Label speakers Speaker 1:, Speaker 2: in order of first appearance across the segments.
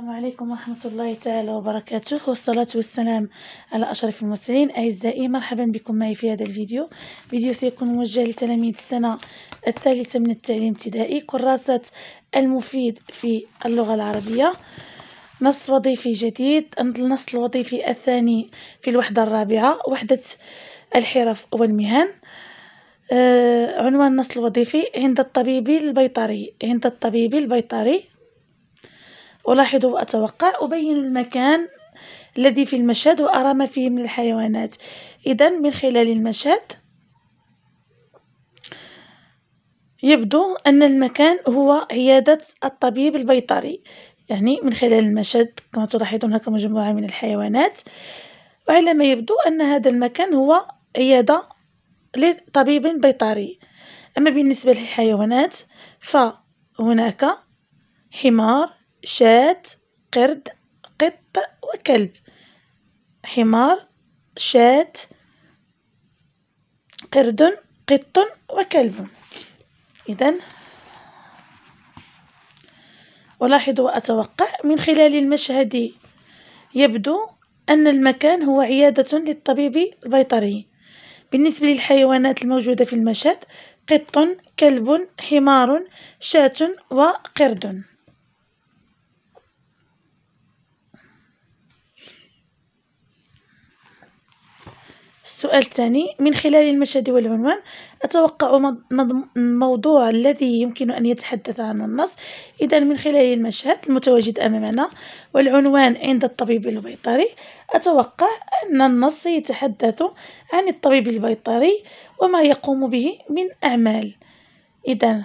Speaker 1: السلام عليكم ورحمة الله تعالى وبركاته والصلاة والسلام على أشرف المرسلين أعزائي مرحبا بكم معي في هذا الفيديو فيديو سيكون موجه لتلاميذ السنة الثالثة من التعليم الابتدائي كراسة المفيد في اللغة العربية نص وظيفي جديد النص الوظيفي الثاني في الوحدة الرابعة وحدة الحرف والمهن آه، عنوان النص الوظيفي عند الطبيب البيطري عند الطبيب البيطري ألاحظ وأتوقع أبين المكان الذي في المشهد وأرى ما فيه من الحيوانات إذا من خلال المشهد يبدو أن المكان هو عيادة الطبيب البيطري يعني من خلال المشهد كما تلاحظون هناك مجموعة من الحيوانات وعلى ما يبدو أن هذا المكان هو عيادة لطبيب بيطري أما بالنسبة للحيوانات فهناك حمار شاة قرد قط وكلب حمار شاة قرد قط وكلب إذا ألاحظ وأتوقع من خلال المشهد يبدو أن المكان هو عيادة للطبيب البيطري بالنسبة للحيوانات الموجودة في المشهد قط كلب حمار شاة وقرد السؤال الثاني من خلال المشهد والعنوان أتوقع موضوع الذي يمكن أن يتحدث عنه النص إذا من خلال المشهد المتواجد أمامنا والعنوان عند الطبيب البيطري أتوقع أن النص يتحدث عن الطبيب البيطري وما يقوم به من أعمال إذا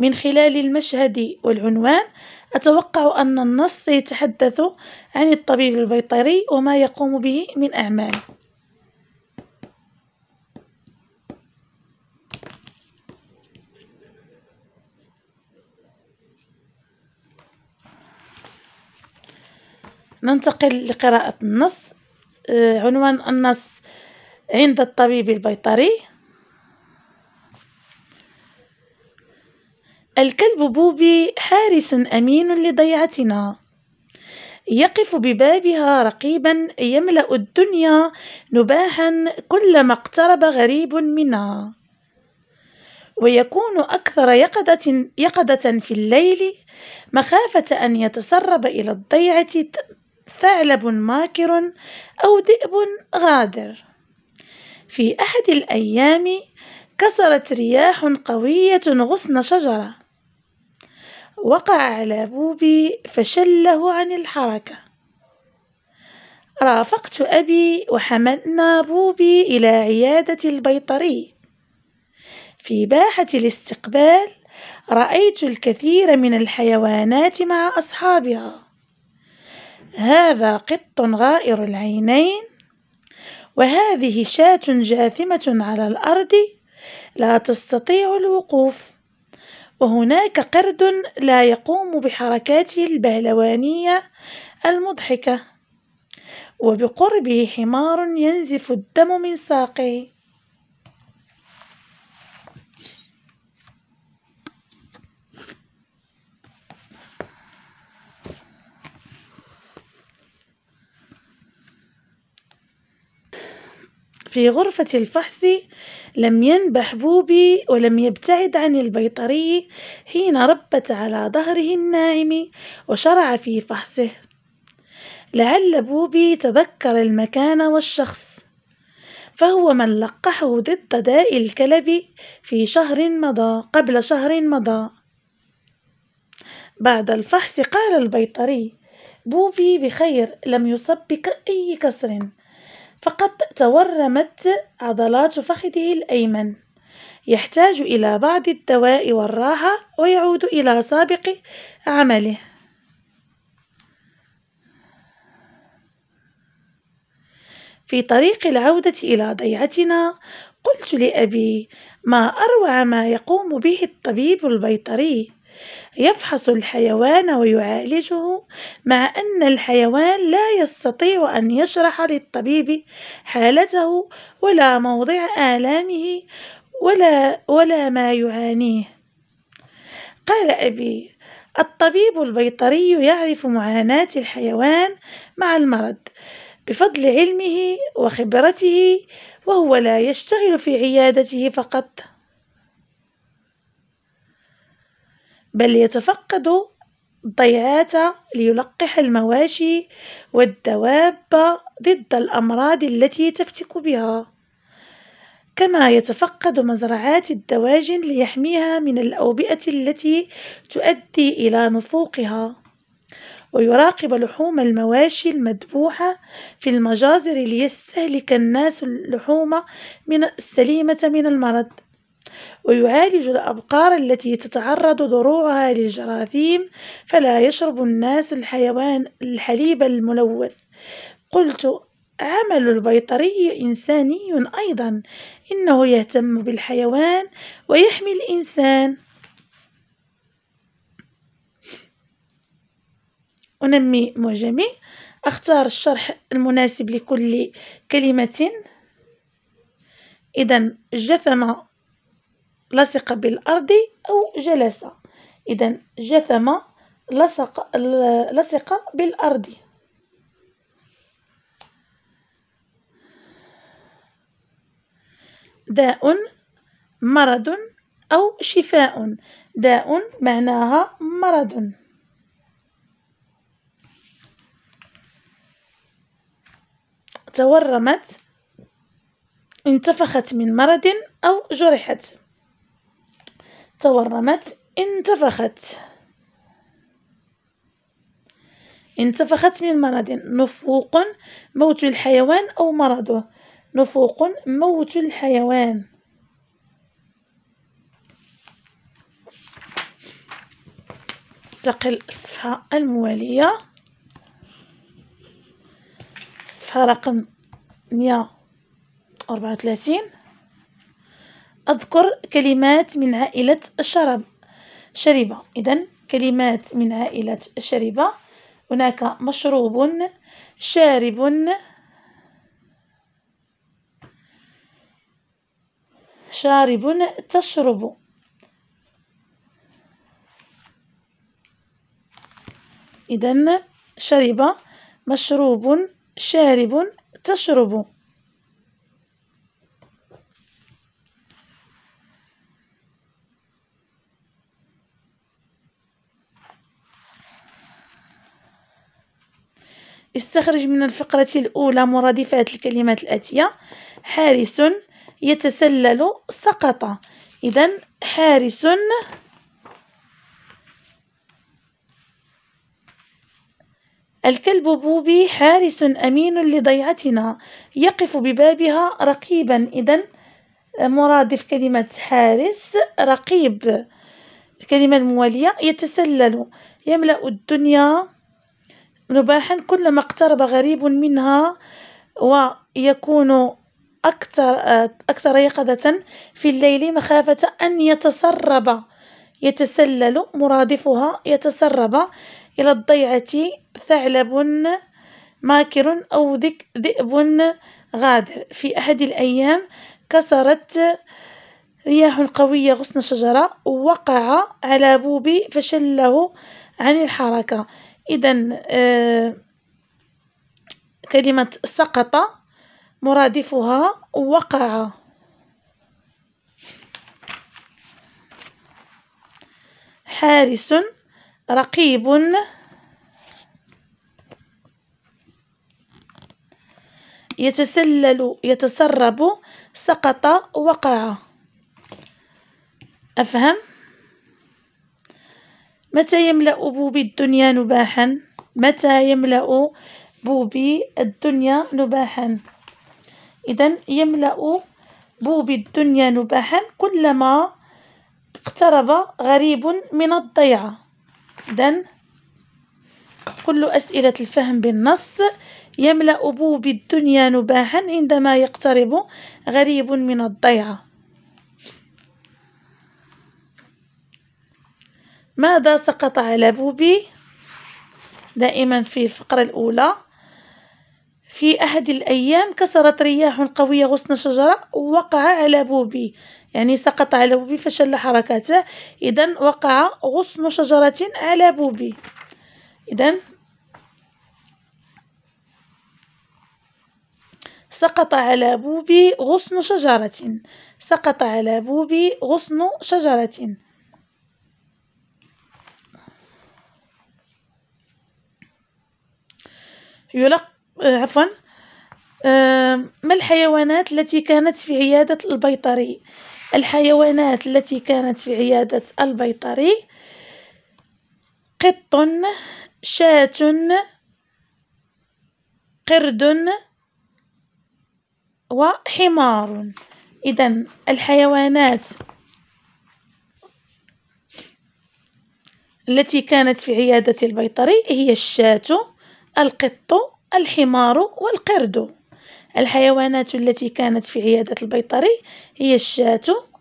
Speaker 1: من خلال المشهد والعنوان أتوقع أن النص سيتحدث عن الطبيب البيطري وما يقوم به من أعمال ننتقل لقراءة النص آه، عنوان النص عند الطبيب البيطري الكلب بوبي حارس أمين لضيعتنا يقف ببابها رقيبا يملأ الدنيا نباها كلما اقترب غريب منا ويكون أكثر يقظة, يقظة في الليل مخافة أن يتسرب إلى الضيعة ثعلب ماكر أو ذئب غادر في أحد الأيام كسرت رياح قوية غصن شجرة وقع على بوبي فشله عن الحركة رافقت أبي وحملنا بوبي إلى عيادة البيطري في باحة الاستقبال رأيت الكثير من الحيوانات مع أصحابها هذا قط غائر العينين وهذه شاة جاثمة على الأرض لا تستطيع الوقوف وهناك قرد لا يقوم بحركاته البهلوانية المضحكة وبقربه حمار ينزف الدم من ساقه في غرفة الفحص لم ينبح بوبي ولم يبتعد عن البيطري حين ربت على ظهره الناعم وشرع في فحصه لعل بوبي تذكر المكان والشخص فهو من لقحه ضد داء الكلب في شهر مضى قبل شهر مضى بعد الفحص قال البيطري بوبي بخير لم يصب أي كسر فقد تورمت عضلات فخذه الأيمن يحتاج إلى بعض الدواء والراحة ويعود إلى سابق عمله في طريق العودة إلى ضيعتنا قلت لأبي ما أروع ما يقوم به الطبيب البيطري يفحص الحيوان ويعالجه مع أن الحيوان لا يستطيع أن يشرح للطبيب حالته ولا موضع آلامه ولا, ولا ما يعانيه قال أبي الطبيب البيطري يعرف معاناة الحيوان مع المرض بفضل علمه وخبرته وهو لا يشتغل في عيادته فقط بل يتفقد الضيعات ليلقح المواشي والدواب ضد الأمراض التي تفتك بها كما يتفقد مزرعات الدواجن ليحميها من الأوبئة التي تؤدي إلى نفوقها ويراقب لحوم المواشي المذبوحة في المجازر ليستهلك الناس اللحوم من السليمة من المرض ويعالج الأبقار التي تتعرض ضروعها للجراثيم فلا يشرب الناس الحيوان الحليب الملوث قلت عمل البيطري إنساني أيضا إنه يهتم بالحيوان ويحمي الإنسان أنمي معجمي أختار الشرح المناسب لكل كلمة إذا جثم لصق بالأرض أو جلس إذا جثم لصق لصق بالأرض داء مرض أو شفاء داء معناها مرض تورمت انتفخت من مرض أو جرحت تورمت انتفخت انتفخت من مرض نفوق موت الحيوان أو مرضه نفوق موت الحيوان تقل الصفحة الموالية الصفحة رقم مية أذكر كلمات من عائلة الشرب شربة إذا كلمات من عائلة الشربة هناك مشروب شارب شارب تشرب إذا شرب مشروب شارب تشرب استخرج من الفقرة الأولى مرادفات الكلمات الآتية حارس يتسلل سقط إذا حارس الكلب بوبي حارس أمين لضيعتنا يقف ببابها رقيبا إذا مرادف كلمة حارس رقيب الكلمة الموالية يتسلل يملأ الدنيا نباحا كلما اقترب غريب منها ويكون أكثر أكثر يقظة في الليل مخافة أن يتسرب يتسلل مرادفها يتسرب إلى الضيعة ثعلب ماكر أو ذئب غادر في أحد الأيام كسرت رياح قوية غصن شجرة وقع على بوبي فشله عن الحركة إذا آه، كلمة سقط مرادفها وقع حارس رقيب يتسلل يتسرب سقط وقع أفهم؟ متى يملأ بوبي الدنيا نباحا متى يملأ بوبي الدنيا نباحا إذا يملأ بوبي الدنيا نباحا كلما اقترب غريب من الضيعة إذا كل أسئلة الفهم بالنص يملأ بوبي الدنيا نباحا عندما يقترب غريب من الضيعة ماذا سقط على بوبي دائما في الفقرة الأولى في أحد الأيام كسرت رياح قوية غصن شجرة ووقع على بوبي يعني سقط على بوبي فشل حركاته إذا وقع غصن شجرة على بوبي إذا سقط على بوبي غصن شجرة سقط على بوبي غصن شجرة يلق آه، عفوا آه، ما الحيوانات التي كانت في عيادة البيطري الحيوانات التي كانت في عيادة البيطري قط شاة قرد وحمار إذا الحيوانات التي كانت في عيادة البيطري هي الشاة القط الحمار والقرد الحيوانات التي كانت في عيادة البيطري هي الشاة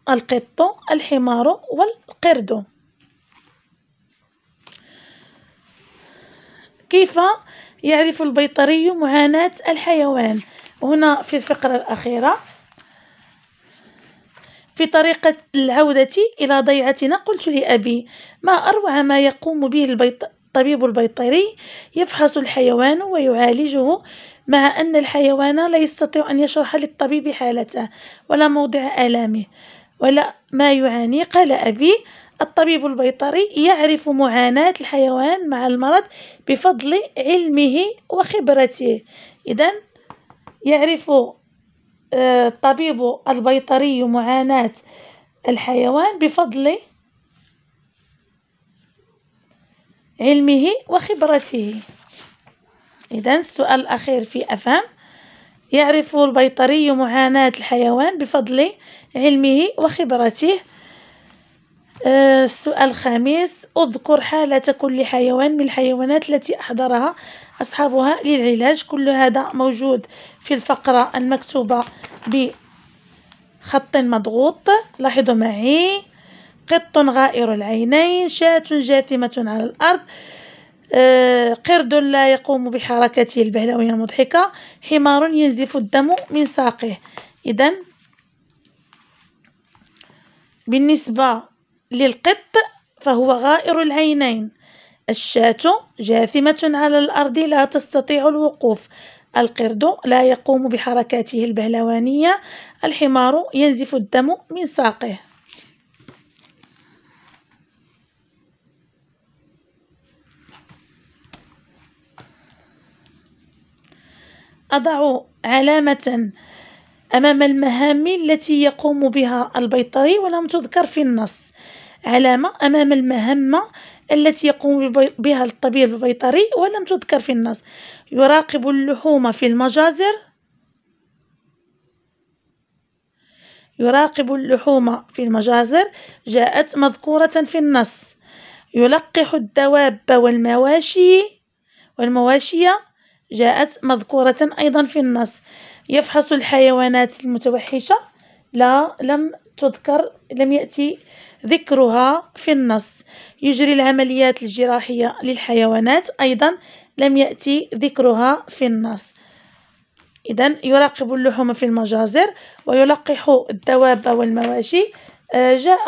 Speaker 1: القط الحمار والقرد كيف يعرف البيطري معاناة الحيوان هنا في الفقرة الأخيرة في طريقة العودة إلى ضيعتنا قلت لأبي ما أروع ما يقوم به البيط... الطبيب البيطري يفحص الحيوان ويعالجه مع أن الحيوان لا يستطيع أن يشرح للطبيب حالته ولا موضع آلامه ولا ما يعاني قال أبي الطبيب البيطري يعرف معاناة الحيوان مع المرض بفضل علمه وخبرته إذا يعرف آه، الطبيب البيطري معاناة الحيوان بفضل علمه وخبرته إذا السؤال الأخير في أفهم يعرف البيطري معاناة الحيوان بفضل علمه وخبرته آه، السؤال الخامس أذكر حالة كل حيوان من الحيوانات التي أحضرها أصحابها للعلاج كل هذا موجود في الفقرة المكتوبة بخط مضغوط لاحظوا معي قط غائر العينين شاة جاثمة على الأرض آه، قرد لا يقوم بحركته البهلوية المضحكة حمار ينزف الدم من ساقه إذا بالنسبة للقط فهو غائر العينين الشاة جاثمة على الأرض لا تستطيع الوقوف القرد لا يقوم بحركاته البهلوانية الحمار ينزف الدم من ساقه أضع علامة أمام المهام التي يقوم بها البيطري ولم تذكر في النص علامة أمام المهمة التي يقوم بها الطبيب البيطري ولم تذكر في النص يراقب اللحوم في المجازر يراقب اللحوم في المجازر جاءت مذكورة في النص يلقح الدواب والمواشي والمواشية جاءت مذكورة أيضا في النص يفحص الحيوانات المتوحشة لا لم تذكر لم يأتي ذكرها في النص يجري العمليات الجراحية للحيوانات أيضا لم يأتي ذكرها في النص إذا يراقب اللحوم في المجازر ويلقح الدواب والمواشي آه، جاء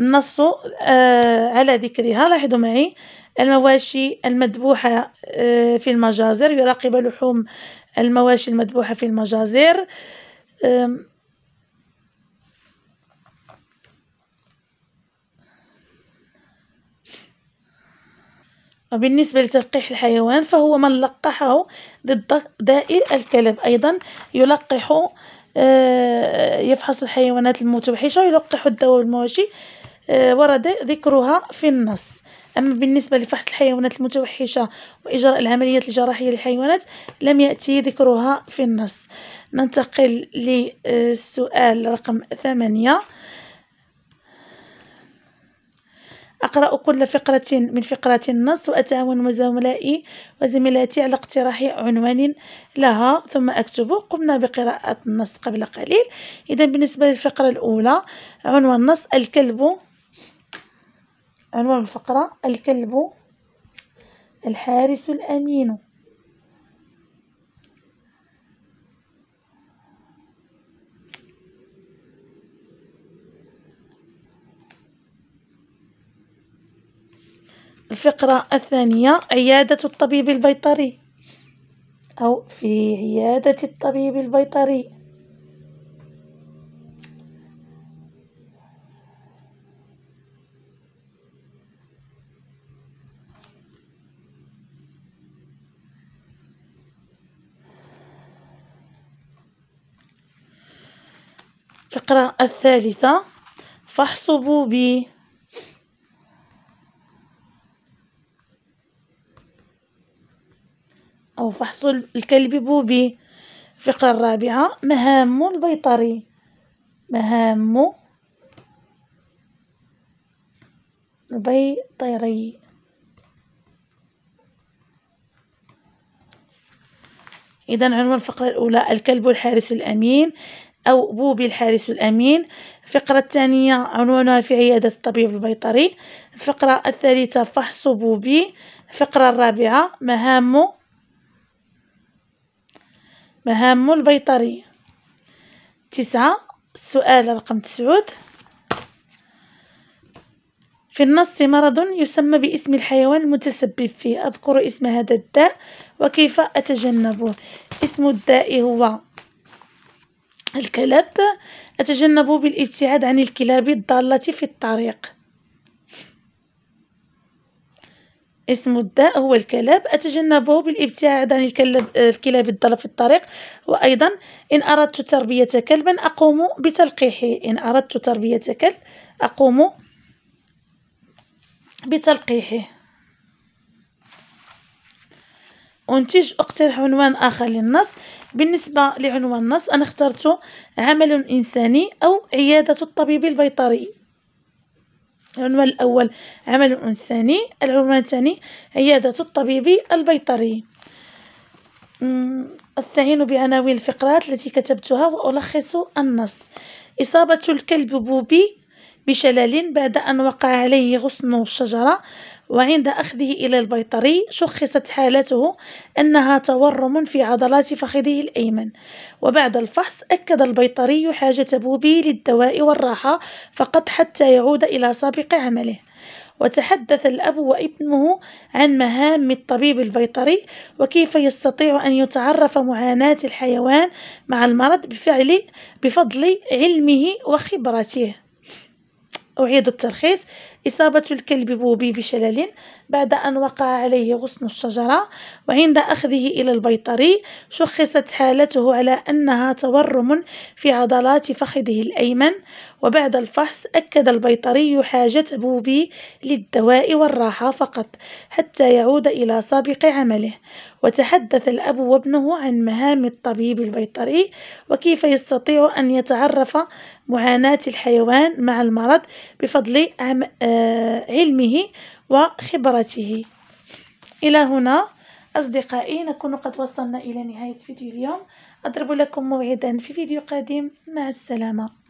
Speaker 1: النص آه، على ذكرها لاحظوا معي المواشي المذبوحة آه، في المجازر يراقب لحوم المواشي المذبوحة في المجازر وبالنسبة لتلقيح الحيوان فهو من لقحه ضد دائر الكلب أيضا يلقح آه، يفحص الحيوانات المتوحشة ويلقح الدواء المواشي آه، ورد ذكرها في النص أما بالنسبة لفحص الحيوانات المتوحشة وإجراء العمليات الجراحية للحيوانات لم يأتي ذكرها في النص ننتقل للسؤال رقم ثمانية أقرأ كل فقرة من فقرات النص وأتعاون مع زملائي وزميلاتي على اقتراح عنوان لها ثم أكتب قمنا بقراءة النص قبل قليل إذا بالنسبة للفقرة الأولى عنوان النص الكلب عنوان الفقرة الكلب الحارس الأمين الفقرة الثانية عيادة الطبيب البيطري أو في عيادة الطبيب البيطري الفقرة الثالثة فحص بوبي أو فحص الكلب بوبي الفقرة الرابعة مهام البيطري مهام البيطري إذا عنوان الفقرة الأولى الكلب الحارس الأمين أو بوبي الحارس الأمين الفقرة الثانية عنوانها في عيادة الطبيب البيطري الفقرة الثالثة فحص بوبي الفقرة الرابعة مهامه مهام البيطري تسعة السؤال رقم تسعود في النص مرض يسمى باسم الحيوان المتسبب فيه أذكر اسم هذا الداء وكيف أتجنبه اسم الداء هو الكلاب أتجنب بالابتعاد عن الكلاب الضالة في الطريق اسم الداء هو الكلاب أتجنبه بالابتعاد عن الكلب الكلاب الضالة في الطريق وأيضا إن أردت تربية كلبا أقوم بتلقيحه إن أردت تربية كلب أقوم بتلقيحه أنتج أقترح عنوان آخر للنص بالنسبة لعنوان النص أنا اخترت عمل إنساني أو عيادة الطبيب البيطري العنوان الأول عمل إنساني العنوان الثاني عيادة الطبيب البيطري أستعين بعناوين الفقرات التي كتبتها وألخص النص إصابة الكلب بوبي بشلل بعد أن وقع عليه غصن الشجرة وعند أخذه إلى البيطري شخصت حالته أنها تورم في عضلات فخذه الأيمن وبعد الفحص أكد البيطري حاجة بوبي للدواء والراحة فقط حتى يعود إلى سابق عمله وتحدث الأب وابنه عن مهام الطبيب البيطري وكيف يستطيع أن يتعرف معاناة الحيوان مع المرض بفعل بفضل علمه وخبرته أعيد الترخيص إصابة الكلب بوبي بشلل بعد أن وقع عليه غصن الشجرة وعند أخذه إلى البيطري شخصت حالته على أنها تورم في عضلات فخذه الأيمن وبعد الفحص أكد البيطري حاجته بوبي للدواء والراحة فقط حتى يعود إلى سابق عمله وتحدث الأب وابنه عن مهام الطبيب البيطري وكيف يستطيع أن يتعرف معاناة الحيوان مع المرض بفضل آه، علمه وخبرته إلى هنا أصدقائي نكون قد وصلنا إلى نهاية فيديو اليوم أضرب لكم موعدا في فيديو قادم مع السلامة